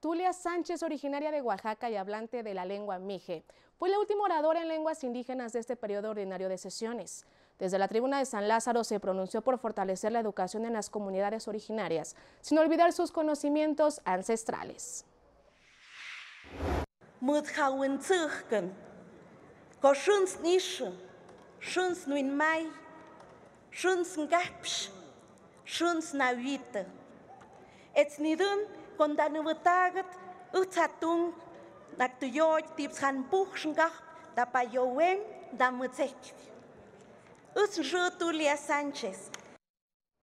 Tulia Sánchez, originaria de Oaxaca y hablante de la lengua mije, fue la última oradora en lenguas indígenas de este periodo ordinario de sesiones. Desde la tribuna de San Lázaro se pronunció por fortalecer la educación en las comunidades originarias, sin olvidar sus conocimientos ancestrales. konta nuwutagët ëjt's atun naktuyoch tipsjanpuj xnkaj tapayowen damëtsekj ëjt's rë Tulia Sanchez.